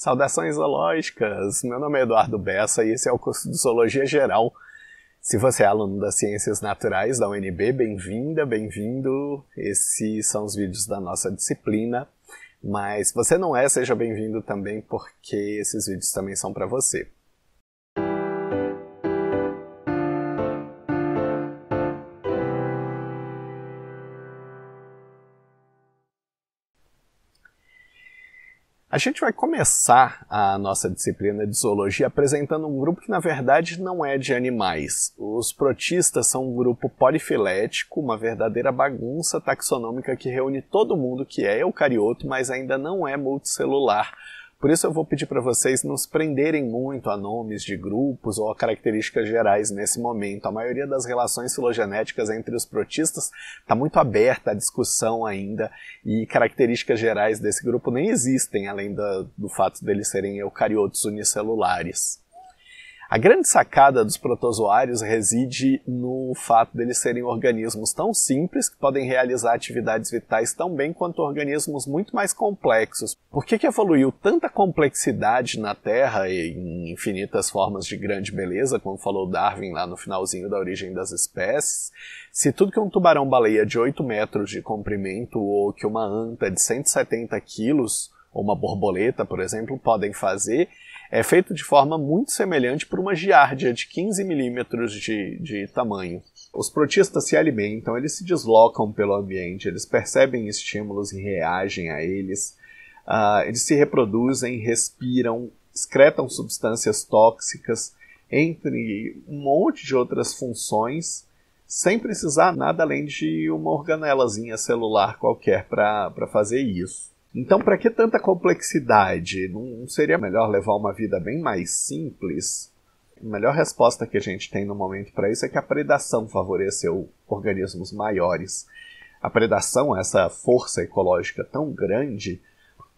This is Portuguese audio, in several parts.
Saudações zoológicas! Meu nome é Eduardo Bessa e esse é o curso de Zoologia Geral. Se você é aluno das Ciências Naturais da UNB, bem-vinda, bem-vindo. Esses são os vídeos da nossa disciplina. Mas se você não é, seja bem-vindo também, porque esses vídeos também são para você. A gente vai começar a nossa disciplina de zoologia apresentando um grupo que, na verdade, não é de animais. Os protistas são um grupo polifilético, uma verdadeira bagunça taxonômica que reúne todo mundo que é eucarioto, mas ainda não é multicelular por isso eu vou pedir para vocês não se prenderem muito a nomes de grupos ou a características gerais nesse momento. A maioria das relações filogenéticas entre os protistas está muito aberta à discussão ainda e características gerais desse grupo nem existem, além do fato deles serem eucariotos unicelulares. A grande sacada dos protozoários reside no fato deles serem organismos tão simples que podem realizar atividades vitais tão bem quanto organismos muito mais complexos. Por que, que evoluiu tanta complexidade na Terra e em infinitas formas de grande beleza, como falou Darwin lá no finalzinho da Origem das Espécies, se tudo que um tubarão-baleia de 8 metros de comprimento ou que uma anta de 170 quilos ou uma borboleta, por exemplo, podem fazer, é feito de forma muito semelhante por uma giardia de 15 milímetros de, de tamanho. Os protistas se alimentam, eles se deslocam pelo ambiente, eles percebem estímulos e reagem a eles, uh, eles se reproduzem, respiram, excretam substâncias tóxicas, entre um monte de outras funções, sem precisar nada além de uma organelazinha celular qualquer para fazer isso. Então, para que tanta complexidade? Não seria melhor levar uma vida bem mais simples? A melhor resposta que a gente tem no momento para isso é que a predação favoreceu organismos maiores. A predação, essa força ecológica tão grande,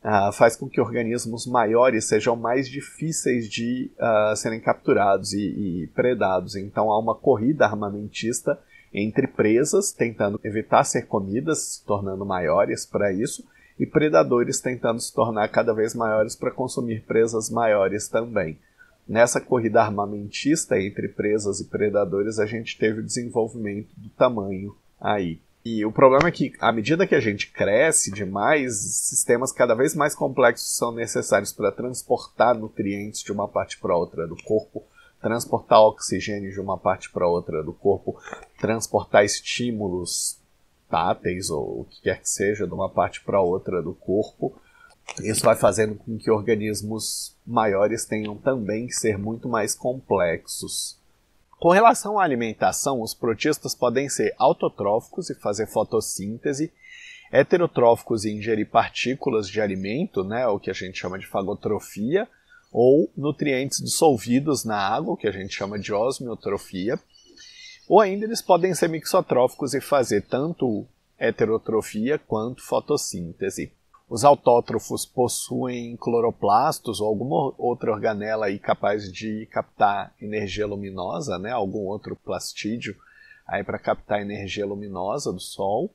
Uh, faz com que organismos maiores sejam mais difíceis de uh, serem capturados e, e, predados. Então há uma corrida armamentista entre presas, tentando evitar ser comidas, se tornando maiores para isso, e predadores tentando se tornar cada vez maiores para consumir presas maiores também. Nessa corrida armamentista entre presas e predadores, a gente teve o desenvolvimento do tamanho aí. E o problema é que, à medida que a gente cresce demais, sistemas cada vez mais complexos são necessários para transportar nutrientes de uma parte para outra do corpo, transportar oxigênio de uma parte para outra do corpo, transportar estímulos táteis ou o que quer que seja, de uma parte para outra do corpo. Isso vai fazendo com que organismos maiores tenham também que ser muito mais complexos. Com relação à alimentação, os protistas podem ser autotróficos e fazer fotossíntese, heterotróficos e ingerir partículas de alimento, né, o que a gente chama de fagotrofia, ou nutrientes dissolvidos na água, o que a gente chama de osmiotrofia, ou ainda eles podem ser mixotróficos e fazer tanto heterotrofia quanto fotossíntese. Os autótrofos possuem cloroplastos ou alguma outra organela aí capaz de captar energia luminosa, né? algum outro plastídeo aí para captar energia luminosa do Sol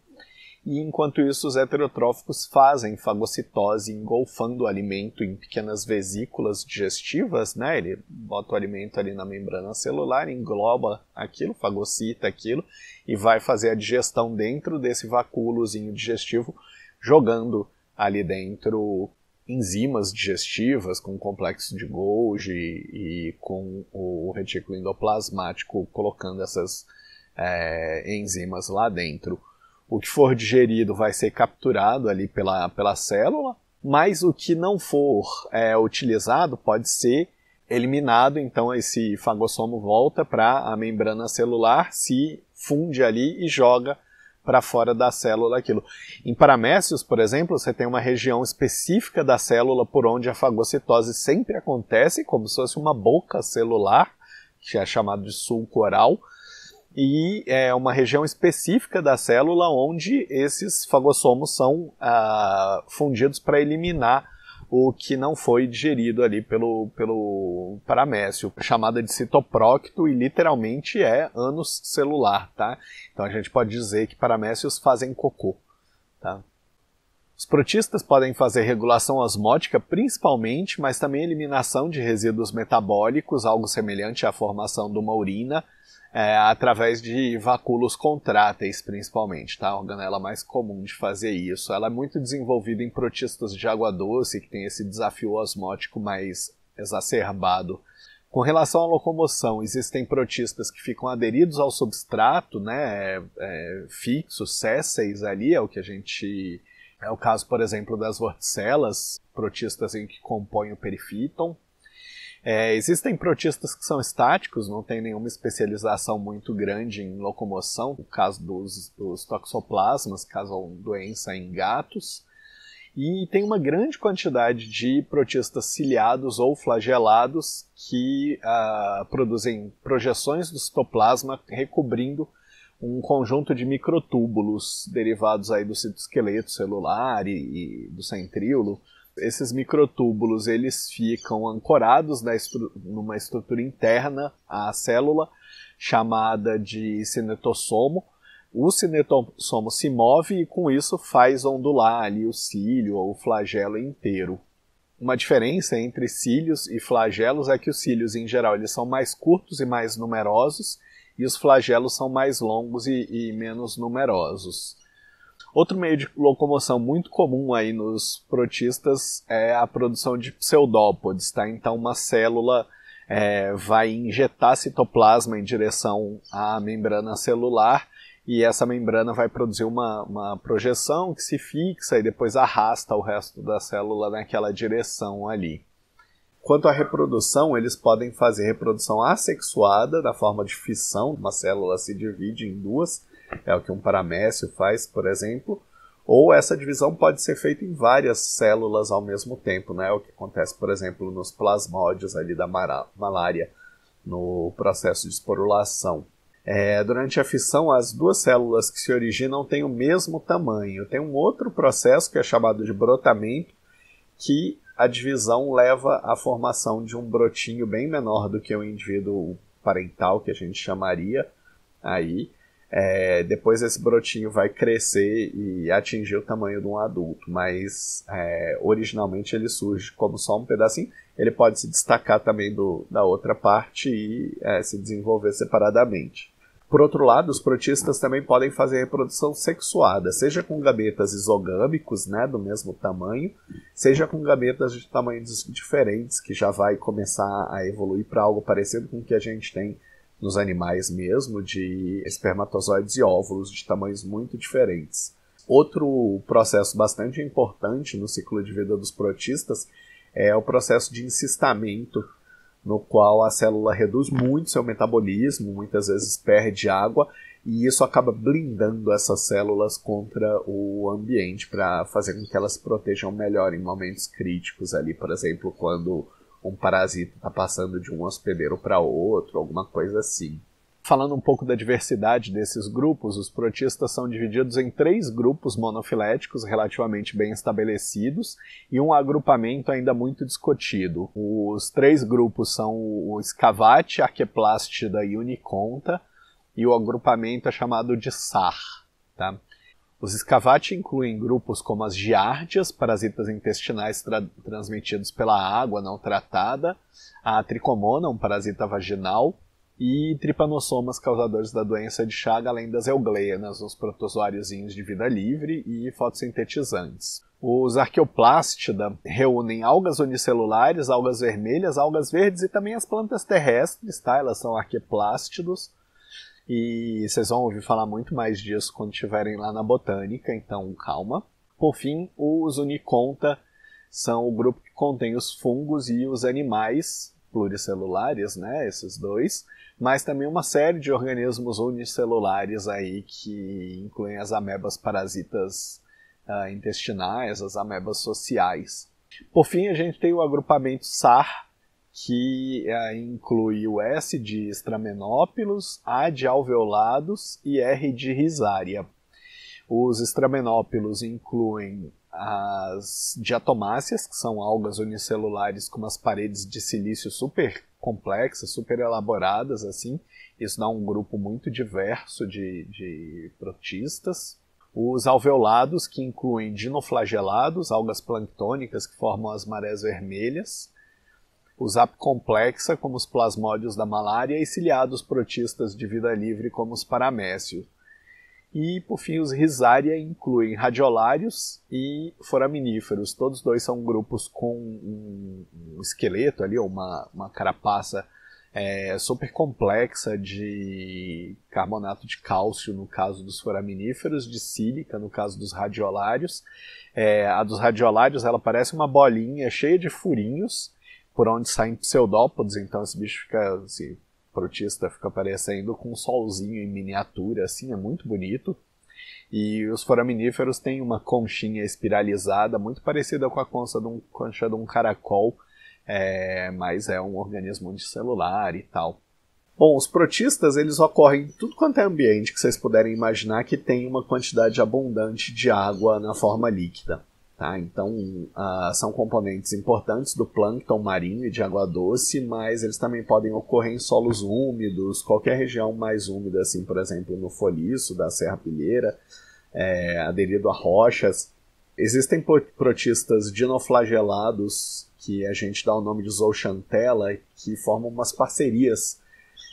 e enquanto isso os heterotróficos fazem fagocitose engolfando o alimento em pequenas vesículas digestivas, né? Ele bota o alimento ali na membrana celular, engloba aquilo, fagocita aquilo e vai fazer a digestão dentro desse vacúolozinho digestivo, jogando ali dentro enzimas digestivas com o complexo de Golgi e com o retículo endoplasmático colocando essas é, enzimas lá dentro. O que for digerido vai ser capturado ali pela, pela célula, mas o que não for é, utilizado pode ser eliminado, então esse fagossomo volta para a membrana celular, se funde ali e joga para fora da célula aquilo. Em paramécios, por exemplo, você tem uma região específica da célula por onde a fagocitose sempre acontece, como se fosse uma boca celular, que é chamado de sulco oral, e é uma região específica da célula onde esses fagossomos são ah, fundidos para eliminar o que não foi digerido ali pelo, pelo paramécio, chamada de citoprócto e literalmente é anos celular, tá? Então a gente pode dizer que paramécios fazem cocô, tá? Os protistas podem fazer regulação osmótica principalmente, mas também eliminação de resíduos metabólicos, algo semelhante à formação de uma urina, é, através de vacúolos contráteis, principalmente, tá? A organela mais comum de fazer isso. Ela é muito desenvolvida em protistas de água doce, que tem esse desafio osmótico mais exacerbado. Com relação à locomoção, existem protistas que ficam aderidos ao substrato, né, é, é fixo, sésseis ali, é o que a gente... É o caso, por exemplo, das vorticelas, protistas em que compõem o perifiton, é, existem protistas que são estáticos, não tem nenhuma especialização muito grande em locomoção, o caso dos, dos toxoplasmas, causam doença em gatos. E tem uma grande quantidade de protistas ciliados ou flagelados que ah, produzem projeções do citoplasma recobrindo um conjunto de microtúbulos derivados aí do citoesqueleto celular e, e do centríolo esses microtúbulos eles ficam ancorados estru numa estrutura interna à célula chamada de cinetossomo. O cinetossomo se move e com isso faz ondular ali o cílio ou o flagelo inteiro. Uma diferença entre cílios e flagelos é que os cílios em geral eles são mais curtos e mais numerosos e os flagelos são mais longos e, e menos numerosos. Outro meio de locomoção muito comum aí nos protistas é a produção de pseudópodes, tá? Então uma célula é, vai injetar citoplasma em direção à membrana celular e essa membrana vai produzir uma, uma projeção que se fixa e depois arrasta o resto da célula naquela direção ali. Quanto à reprodução, eles podem fazer reprodução assexuada, na forma de fissão, uma célula se divide em duas, é o que um paramécio faz, por exemplo, ou essa divisão pode ser feita em várias células ao mesmo tempo, né? O que acontece, por exemplo, nos plasmódios ali da malária, no processo de esporulação. É, durante a fissão, as duas células que se originam têm o mesmo tamanho. Tem um outro processo que é chamado de brotamento, que a divisão leva à formação de um brotinho bem menor do que o indivíduo parental que a gente chamaria aí, é, depois esse brotinho vai crescer e atingir o tamanho de um adulto, mas é, originalmente ele surge como só um pedacinho. Ele pode se destacar também do, da outra parte e é, se desenvolver separadamente. Por outro lado, os protistas também podem fazer reprodução sexuada, seja com gametas isogâmicos, né, do mesmo tamanho, seja com gametas de tamanhos diferentes, que já vai começar a evoluir para algo parecido com o que a gente tem nos animais mesmo, de espermatozoides e óvulos de tamanhos muito diferentes. Outro processo bastante importante no ciclo de vida dos protistas é o processo de encistamento, no qual a célula reduz muito seu metabolismo, muitas vezes perde água, e isso acaba blindando essas células contra o ambiente para fazer com que elas se protejam melhor em momentos críticos ali, por exemplo, quando um parasita está passando de um hospedeiro para outro, alguma coisa assim. Falando um pouco da diversidade desses grupos, os protistas são divididos em três grupos monofiléticos relativamente bem estabelecidos e um agrupamento ainda muito discutido. Os três grupos são o escavate, arqueplastida e uniconta, e o agrupamento é chamado de SAR. Tá? Os escavates incluem grupos como as giardias, parasitas intestinais tra transmitidos pela água não tratada, a tricomona, um parasita vaginal, e tripanossomas causadores da doença de Chaga, além das eugleianas, os protozoários de vida livre e fotossintetizantes. Os arqueoplastida reúnem algas unicelulares, algas vermelhas, algas verdes e também as plantas terrestres, tá? Elas são arqueplástidos. E vocês vão ouvir falar muito mais disso quando estiverem lá na botânica, então calma. Por fim, os Uniconta são o grupo que contém os fungos e os animais pluricelulares, né, esses dois, mas também uma série de organismos unicelulares aí que incluem as amebas parasitas uh, intestinais, as amebas sociais. Por fim, a gente tem o agrupamento SAR, que eh, inclui o S de Estramenópilos, A de Alveolados e R de Risária. Os Estramenópilos incluem as diatomáceas, que são algas unicelulares com umas paredes de silício super complexas, super elaboradas, assim. Isso dá um grupo muito diverso de, de protistas. Os alveolados, que incluem dinoflagelados, algas planctônicas que formam as marés vermelhas os complexa como os plasmódios da malária, e ciliados protistas de vida livre, como os paramécios. E, por fim, os risária incluem radiolários e foraminíferos. Todos dois são grupos com um, esqueleto ali, uma, uma carapaça é, super complexa de carbonato de cálcio, no caso dos foraminíferos, de sílica, no caso dos radiolários. É, a dos radiolários, ela parece uma bolinha cheia de furinhos, por onde saem pseudópodes, então esse bicho fica, esse protista fica aparecendo com um solzinho em miniatura, assim, é muito bonito. E os foraminíferos têm uma conchinha espiralizada, muito parecida com a concha de um, concha de um caracol, é, mas é um organismo unicelular e tal. Bom, os protistas eles ocorrem em tudo quanto é ambiente que vocês puderem imaginar que tem uma quantidade abundante de água na forma líquida. Tá? Então, uh, são componentes importantes do plâncton marinho e de água doce, mas eles também podem ocorrer em solos úmidos, qualquer região mais úmida, assim, por exemplo, no foliço da Serra Pilheira, é, aderido a rochas. Existem protistas dinoflagelados, que a gente dá o nome de zooxantela, que formam umas parcerias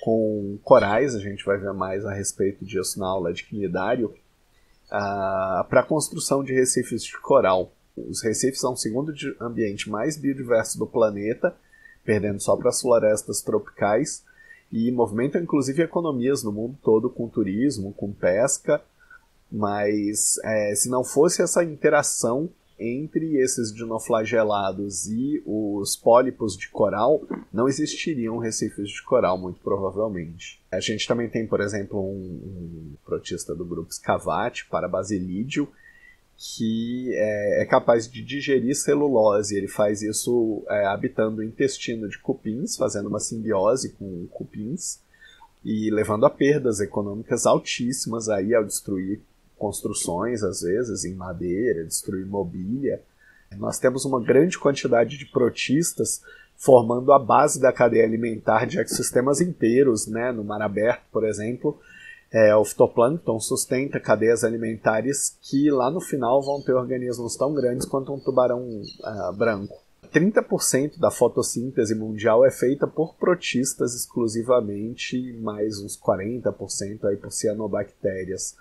com corais, a gente vai ver mais a respeito disso na aula de quinidário, ah, para a construção de recifes de coral. Os recifes são o segundo ambiente mais biodiverso do planeta, perdendo só para as florestas tropicais, e movimentam inclusive economias no mundo todo com turismo, com pesca, mas é, se não fosse essa interação entre esses dinoflagelados e os pólipos de coral, não existiriam recifes de coral, muito provavelmente. A gente também tem, por exemplo, um, um protista do grupo scavate para basilídeo, que é, é, capaz de digerir celulose. Ele faz isso é, habitando o intestino de cupins, fazendo uma simbiose com cupins e levando a perdas econômicas altíssimas aí ao destruir construções, às vezes, em madeira, destruir mobília. Nós temos uma grande quantidade de protistas formando a base da cadeia alimentar de ecossistemas inteiros, né? No mar aberto, por exemplo, é, o fitoplâncton sustenta cadeias alimentares que lá no final vão ter organismos tão grandes quanto um tubarão uh, branco. 30% da fotossíntese mundial é feita por protistas exclusivamente, mais uns 40% aí por cianobactérias.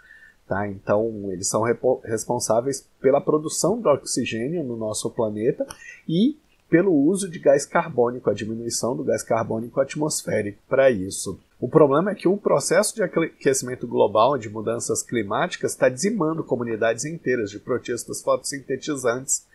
Tá? Então, eles são responsáveis pela produção do oxigênio no nosso planeta e pelo uso de gás carbônico, a diminuição do gás carbônico atmosférico para isso. O problema é que o processo de aquecimento global, de mudanças climáticas, está dizimando comunidades inteiras de protistas fotossintetizantes,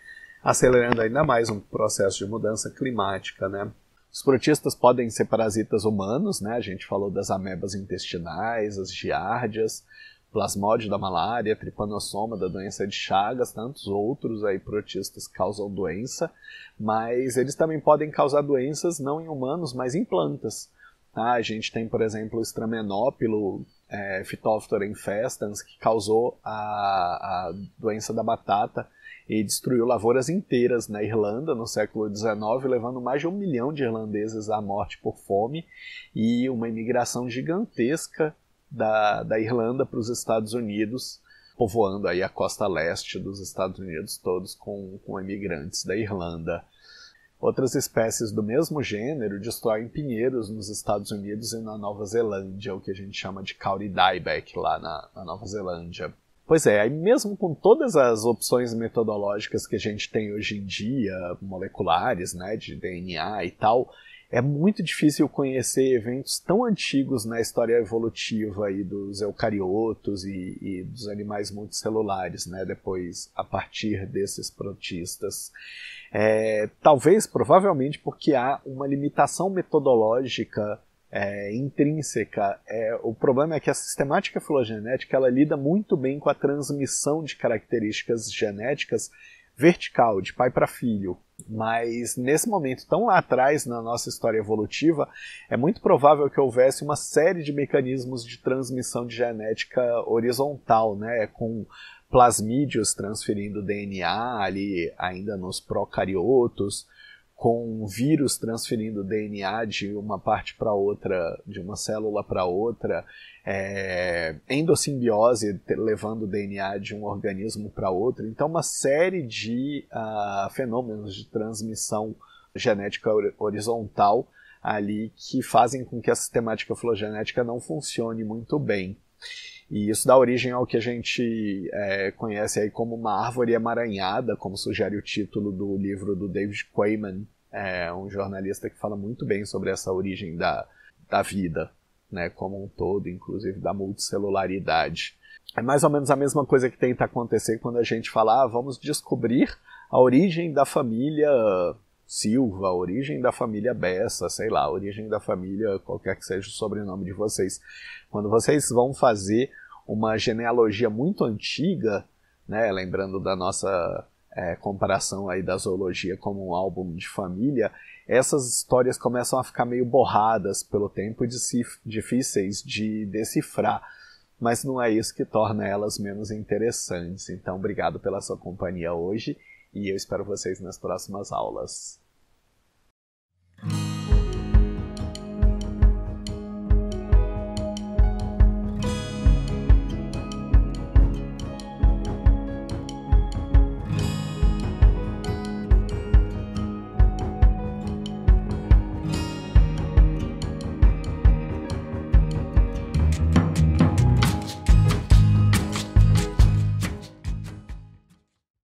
acelerando ainda mais um processo de mudança climática, né? Os protistas podem ser parasitas humanos, né? A gente falou das amebas intestinais, as giardias, plasmódio da malária, tripanossoma da doença de Chagas, tantos outros aí protistas causam doença, mas eles também podem causar doenças não em humanos, mas em plantas. Tá? A gente tem, por exemplo, o estramenópilo, é, Phytophthora infestans, que causou a, a doença da batata e destruiu lavouras inteiras na Irlanda no século XIX, levando mais de um milhão de irlandeses à morte por fome e uma imigração gigantesca da, da Irlanda para os Estados Unidos, povoando aí a costa leste dos Estados Unidos todos com, com imigrantes da Irlanda. Outras espécies do mesmo gênero destroem pinheiros nos Estados Unidos e na Nova Zelândia, o que a gente chama de Kauri Dieback lá na, na Nova Zelândia. Pois é, aí mesmo com todas as opções metodológicas que a gente tem hoje em dia, moleculares, né, de DNA e tal, é muito difícil conhecer eventos tão antigos na história evolutiva aí dos eucariotos e, e dos animais multicelulares, né? Depois, a partir desses protistas. É, talvez, provavelmente, porque há uma limitação metodológica é, intrínseca. É, o problema é que a sistemática filogenética ela lida muito bem com a transmissão de características genéticas vertical, de pai para filho. Mas nesse momento tão lá atrás na nossa história evolutiva, é muito provável que houvesse uma série de mecanismos de transmissão de genética horizontal, né, com plasmídeos transferindo DNA ali ainda nos procariotos, com um vírus transferindo DNA de uma parte para outra, de uma célula para outra, é, endossimbiose levando DNA de um organismo para outro. Então, uma série de uh, fenômenos de transmissão genética horizontal ali que fazem com que a sistemática filogenética não funcione muito bem. E isso dá origem ao que a gente é, conhece aí como uma árvore emaranhada, como sugere o título do livro do David Quayman, é, um jornalista que fala muito bem sobre essa origem da, da vida, né, como um todo, inclusive da multicelularidade. É mais ou menos a mesma coisa que tenta acontecer quando a gente fala, ah, vamos descobrir a origem da família Silva, origem da família Bessa, sei lá, origem da família, qualquer que seja o sobrenome de vocês. Quando vocês vão fazer uma genealogia muito antiga, né, lembrando da nossa é, comparação aí da zoologia como um álbum de família, essas histórias começam a ficar meio borradas pelo tempo e difíceis de decifrar. Mas não é isso que torna elas menos interessantes. Então, obrigado pela sua companhia hoje e eu espero vocês nas próximas aulas.